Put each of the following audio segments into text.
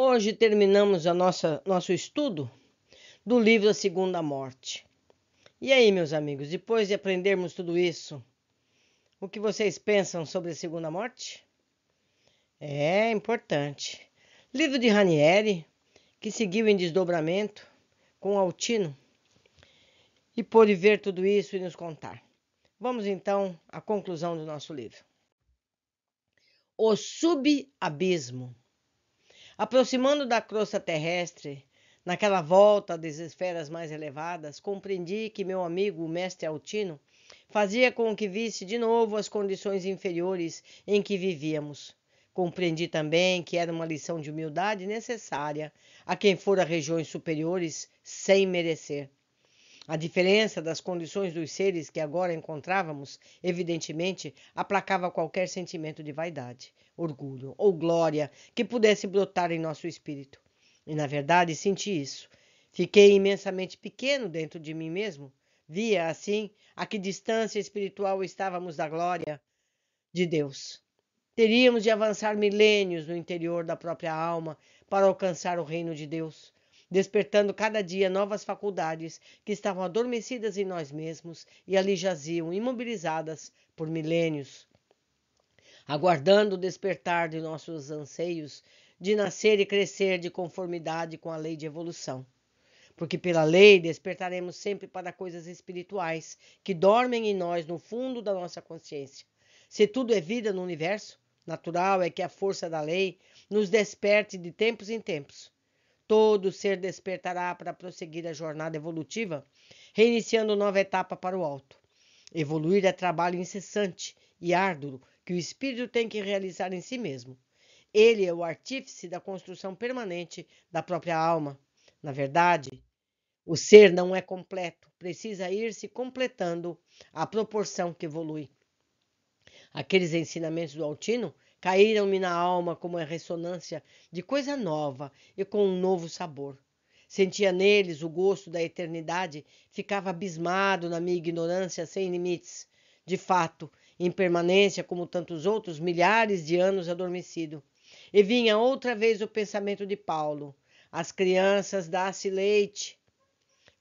Hoje terminamos o nosso estudo do livro A Segunda Morte. E aí, meus amigos, depois de aprendermos tudo isso, o que vocês pensam sobre a Segunda Morte? É importante. Livro de Ranieri, que seguiu em desdobramento com Altino e pôde ver tudo isso e nos contar. Vamos então à conclusão do nosso livro. O subabismo. Aproximando da crosta terrestre, naquela volta das esferas mais elevadas, compreendi que meu amigo, o mestre Altino, fazia com que visse de novo as condições inferiores em que vivíamos. Compreendi também que era uma lição de humildade necessária a quem for regiões superiores sem merecer. A diferença das condições dos seres que agora encontrávamos, evidentemente, aplacava qualquer sentimento de vaidade, orgulho ou glória que pudesse brotar em nosso espírito. E, na verdade, senti isso. Fiquei imensamente pequeno dentro de mim mesmo. Via, assim, a que distância espiritual estávamos da glória de Deus. Teríamos de avançar milênios no interior da própria alma para alcançar o reino de Deus despertando cada dia novas faculdades que estavam adormecidas em nós mesmos e ali jaziam imobilizadas por milênios. Aguardando o despertar de nossos anseios de nascer e crescer de conformidade com a lei de evolução. Porque pela lei despertaremos sempre para coisas espirituais que dormem em nós no fundo da nossa consciência. Se tudo é vida no universo, natural é que a força da lei nos desperte de tempos em tempos. Todo ser despertará para prosseguir a jornada evolutiva, reiniciando nova etapa para o alto. Evoluir é trabalho incessante e árduo que o espírito tem que realizar em si mesmo. Ele é o artífice da construção permanente da própria alma. Na verdade, o ser não é completo, precisa ir se completando à proporção que evolui. Aqueles ensinamentos do Altino Caíram-me na alma como a é ressonância de coisa nova e com um novo sabor. Sentia neles o gosto da eternidade, ficava abismado na minha ignorância sem limites. De fato, em permanência, como tantos outros, milhares de anos adormecido. E vinha outra vez o pensamento de Paulo: as crianças dá-se leite.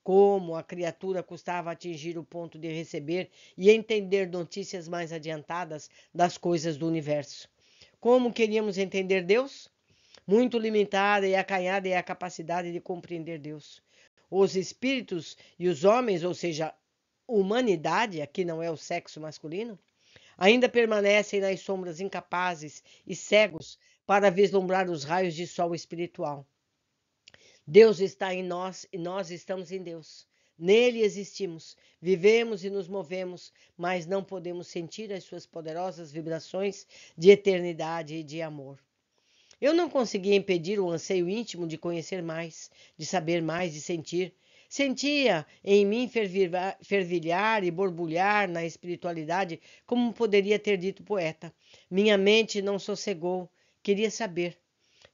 Como a criatura custava atingir o ponto de receber e entender notícias mais adiantadas das coisas do universo. Como queríamos entender Deus? Muito limitada e acanhada é a capacidade de compreender Deus. Os espíritos e os homens, ou seja, humanidade, aqui não é o sexo masculino, ainda permanecem nas sombras incapazes e cegos para vislumbrar os raios de sol espiritual. Deus está em nós e nós estamos em Deus. Nele existimos, vivemos e nos movemos, mas não podemos sentir as suas poderosas vibrações de eternidade e de amor. Eu não conseguia impedir o anseio íntimo de conhecer mais, de saber mais e sentir. Sentia em mim fervilhar e borbulhar na espiritualidade, como poderia ter dito o poeta. Minha mente não sossegou, queria saber.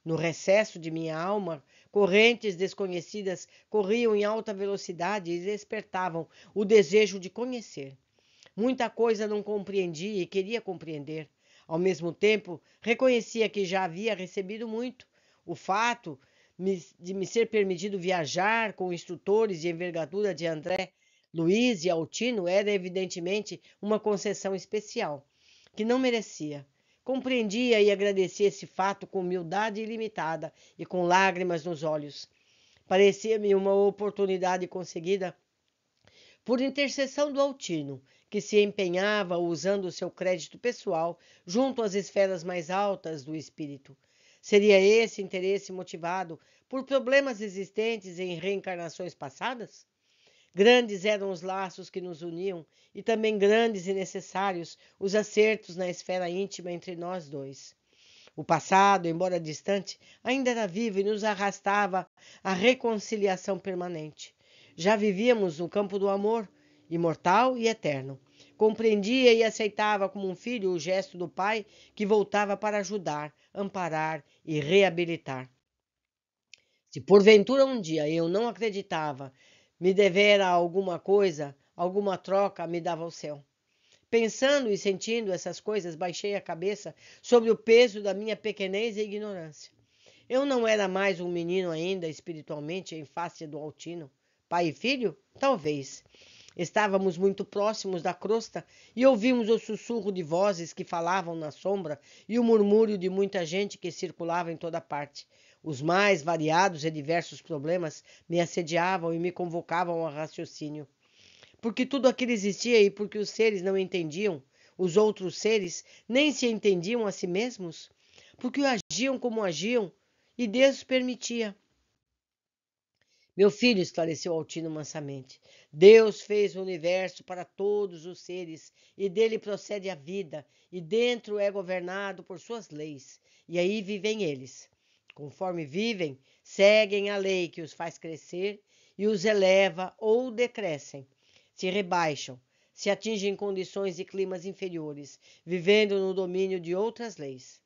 No recesso de minha alma Correntes desconhecidas corriam em alta velocidade e despertavam o desejo de conhecer. Muita coisa não compreendia e queria compreender. Ao mesmo tempo, reconhecia que já havia recebido muito. O fato de me ser permitido viajar com instrutores de envergadura de André, Luiz e Altino era evidentemente uma concessão especial, que não merecia. Compreendia e agradecia esse fato com humildade ilimitada e com lágrimas nos olhos. Parecia-me uma oportunidade conseguida por intercessão do Altino, que se empenhava usando seu crédito pessoal junto às esferas mais altas do espírito. Seria esse interesse motivado por problemas existentes em reencarnações passadas? Grandes eram os laços que nos uniam e também grandes e necessários os acertos na esfera íntima entre nós dois. O passado, embora distante, ainda era vivo e nos arrastava à reconciliação permanente. Já vivíamos no campo do amor, imortal e eterno. Compreendia e aceitava como um filho o gesto do pai que voltava para ajudar, amparar e reabilitar. Se porventura um dia eu não acreditava me devera alguma coisa, alguma troca me dava o céu. Pensando e sentindo essas coisas, baixei a cabeça sobre o peso da minha pequenez e ignorância. Eu não era mais um menino ainda espiritualmente em face do Altino. Pai e filho? Talvez. Estávamos muito próximos da crosta e ouvimos o sussurro de vozes que falavam na sombra e o murmúrio de muita gente que circulava em toda parte. Os mais variados e diversos problemas me assediavam e me convocavam ao raciocínio. Porque tudo aquilo existia e porque os seres não entendiam, os outros seres nem se entendiam a si mesmos, porque agiam como agiam e Deus permitia. Meu filho, esclareceu Altino mansamente, Deus fez o universo para todos os seres, e dele procede a vida, e dentro é governado por suas leis, e aí vivem eles conforme vivem, seguem a lei que os faz crescer e os eleva ou decrescem, se rebaixam, se atingem condições e climas inferiores, vivendo no domínio de outras leis.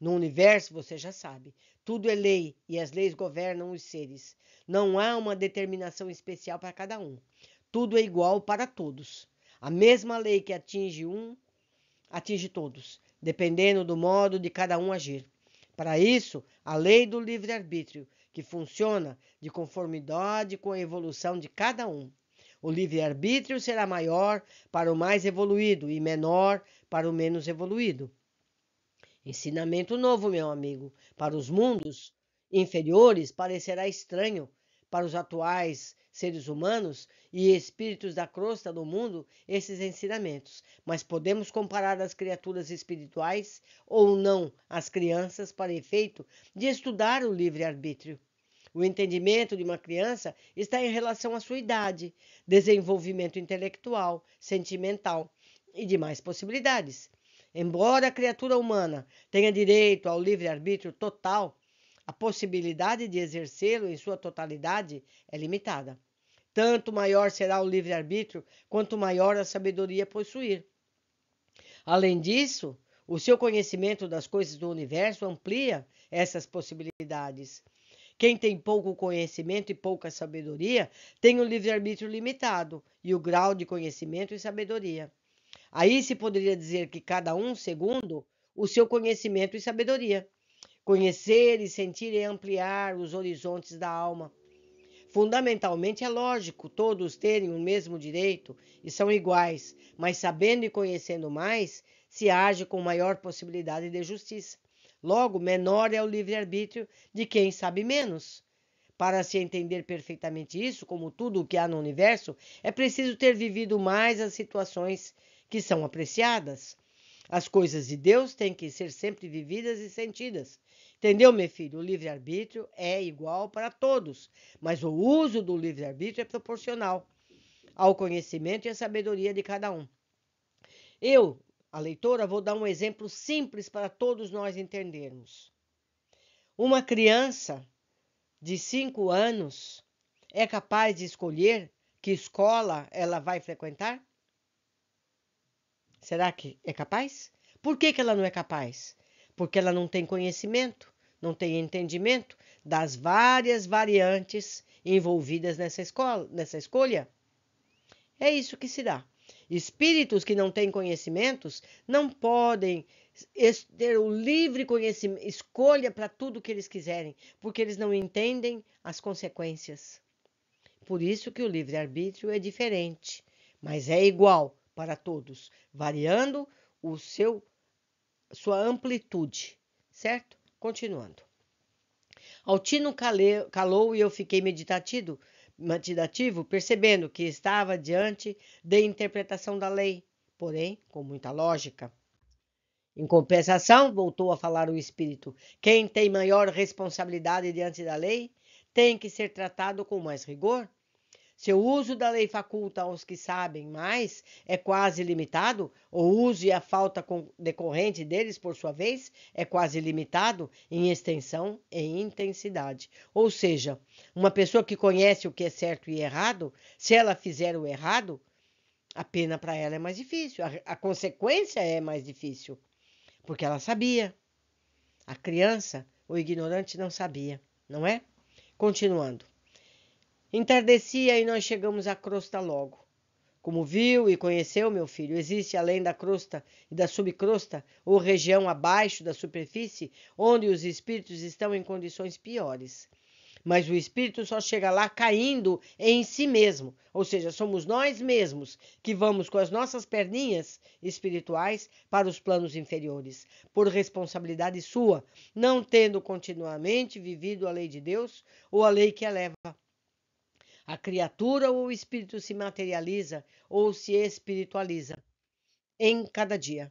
No universo, você já sabe, tudo é lei e as leis governam os seres. Não há uma determinação especial para cada um. Tudo é igual para todos. A mesma lei que atinge um, atinge todos, dependendo do modo de cada um agir. Para isso, a lei do livre-arbítrio, que funciona de conformidade com a evolução de cada um. O livre-arbítrio será maior para o mais evoluído e menor para o menos evoluído. Ensinamento novo, meu amigo. Para os mundos inferiores parecerá estranho, para os atuais seres humanos e espíritos da crosta do mundo, esses ensinamentos, mas podemos comparar as criaturas espirituais ou não as crianças para efeito de estudar o livre-arbítrio. O entendimento de uma criança está em relação à sua idade, desenvolvimento intelectual, sentimental e demais possibilidades. Embora a criatura humana tenha direito ao livre-arbítrio total, a possibilidade de exercê-lo em sua totalidade é limitada tanto maior será o livre-arbítrio, quanto maior a sabedoria possuir. Além disso, o seu conhecimento das coisas do universo amplia essas possibilidades. Quem tem pouco conhecimento e pouca sabedoria tem o um livre-arbítrio limitado e o grau de conhecimento e sabedoria. Aí se poderia dizer que cada um, segundo, o seu conhecimento e sabedoria. Conhecer e sentir e ampliar os horizontes da alma, Fundamentalmente é lógico todos terem o mesmo direito e são iguais, mas sabendo e conhecendo mais, se age com maior possibilidade de justiça. Logo, menor é o livre-arbítrio de quem sabe menos. Para se entender perfeitamente isso, como tudo o que há no universo, é preciso ter vivido mais as situações que são apreciadas. As coisas de Deus têm que ser sempre vividas e sentidas, Entendeu, meu filho? O livre-arbítrio é igual para todos, mas o uso do livre-arbítrio é proporcional ao conhecimento e à sabedoria de cada um. Eu, a leitora, vou dar um exemplo simples para todos nós entendermos. Uma criança de 5 anos é capaz de escolher que escola ela vai frequentar? Será que é capaz? Por que, que ela não é capaz? porque ela não tem conhecimento, não tem entendimento das várias variantes envolvidas nessa, escola, nessa escolha. É isso que se dá. Espíritos que não têm conhecimentos não podem ter o livre conhecimento, escolha para tudo que eles quiserem, porque eles não entendem as consequências. Por isso que o livre-arbítrio é diferente, mas é igual para todos, variando o seu sua amplitude, certo? Continuando. Altino calou e eu fiquei meditativo, meditativo, percebendo que estava diante de interpretação da lei, porém com muita lógica. Em compensação, voltou a falar o espírito: quem tem maior responsabilidade diante da lei tem que ser tratado com mais rigor seu uso da lei faculta aos que sabem mais é quase limitado, o uso e a falta decorrente deles, por sua vez, é quase limitado em extensão e intensidade. Ou seja, uma pessoa que conhece o que é certo e errado, se ela fizer o errado, a pena para ela é mais difícil, a, a consequência é mais difícil, porque ela sabia. A criança, o ignorante, não sabia, não é? Continuando. Entardecia e nós chegamos à crosta logo. Como viu e conheceu, meu filho, existe além da crosta e da subcrosta, ou região abaixo da superfície, onde os espíritos estão em condições piores. Mas o espírito só chega lá caindo em si mesmo, ou seja, somos nós mesmos que vamos com as nossas perninhas espirituais para os planos inferiores, por responsabilidade sua, não tendo continuamente vivido a lei de Deus ou a lei que a leva a criatura ou o espírito se materializa ou se espiritualiza em cada dia,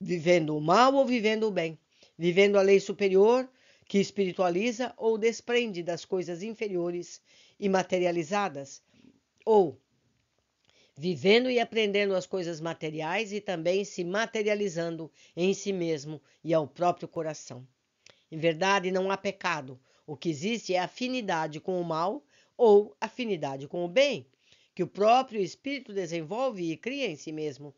vivendo o mal ou vivendo o bem, vivendo a lei superior que espiritualiza ou desprende das coisas inferiores e materializadas, ou vivendo e aprendendo as coisas materiais e também se materializando em si mesmo e ao próprio coração. Em verdade, não há pecado. O que existe é afinidade com o mal ou afinidade com o bem, que o próprio espírito desenvolve e cria em si mesmo.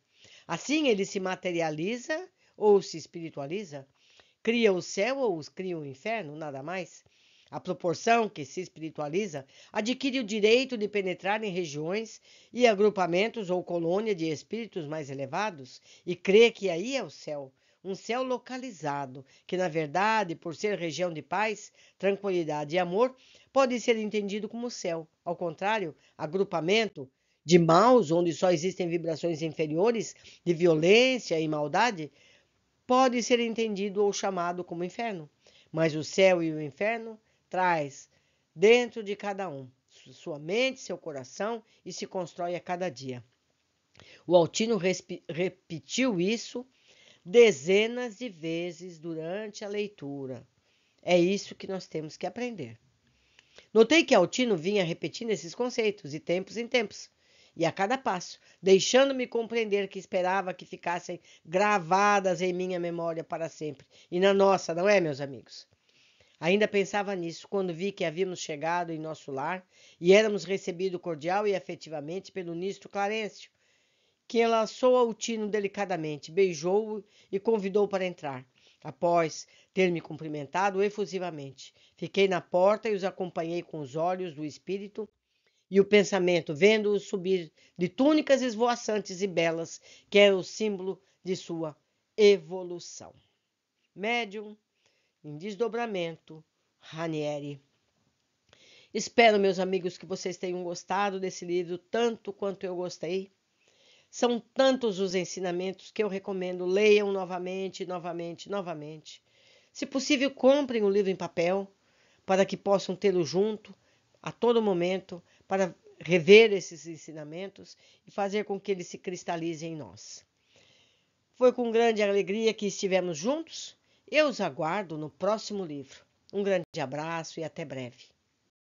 Assim ele se materializa ou se espiritualiza, cria o céu ou cria o inferno, nada mais. A proporção que se espiritualiza adquire o direito de penetrar em regiões e agrupamentos ou colônia de espíritos mais elevados e crê que aí é o céu, um céu localizado, que na verdade, por ser região de paz, tranquilidade e amor, pode ser entendido como céu. Ao contrário, agrupamento de maus, onde só existem vibrações inferiores, de violência e maldade, pode ser entendido ou chamado como inferno. Mas o céu e o inferno traz dentro de cada um, sua mente, seu coração e se constrói a cada dia. O Altino repetiu isso dezenas de vezes durante a leitura. É isso que nós temos que aprender. Notei que Altino vinha repetindo esses conceitos, de tempos em tempos, e a cada passo, deixando-me compreender que esperava que ficassem gravadas em minha memória para sempre, e na nossa, não é, meus amigos? Ainda pensava nisso quando vi que havíamos chegado em nosso lar e éramos recebidos cordial e afetivamente pelo ministro Clarencio, que enlaçou Altino delicadamente, beijou-o e convidou para entrar. Após ter me cumprimentado efusivamente, fiquei na porta e os acompanhei com os olhos do espírito e o pensamento, vendo-os subir de túnicas esvoaçantes e belas, que era o símbolo de sua evolução. Médium em desdobramento, Ranieri. Espero, meus amigos, que vocês tenham gostado desse livro tanto quanto eu gostei. São tantos os ensinamentos que eu recomendo. Leiam novamente, novamente, novamente. Se possível, comprem o livro em papel para que possam tê-lo junto a todo momento para rever esses ensinamentos e fazer com que eles se cristalizem em nós. Foi com grande alegria que estivemos juntos. Eu os aguardo no próximo livro. Um grande abraço e até breve.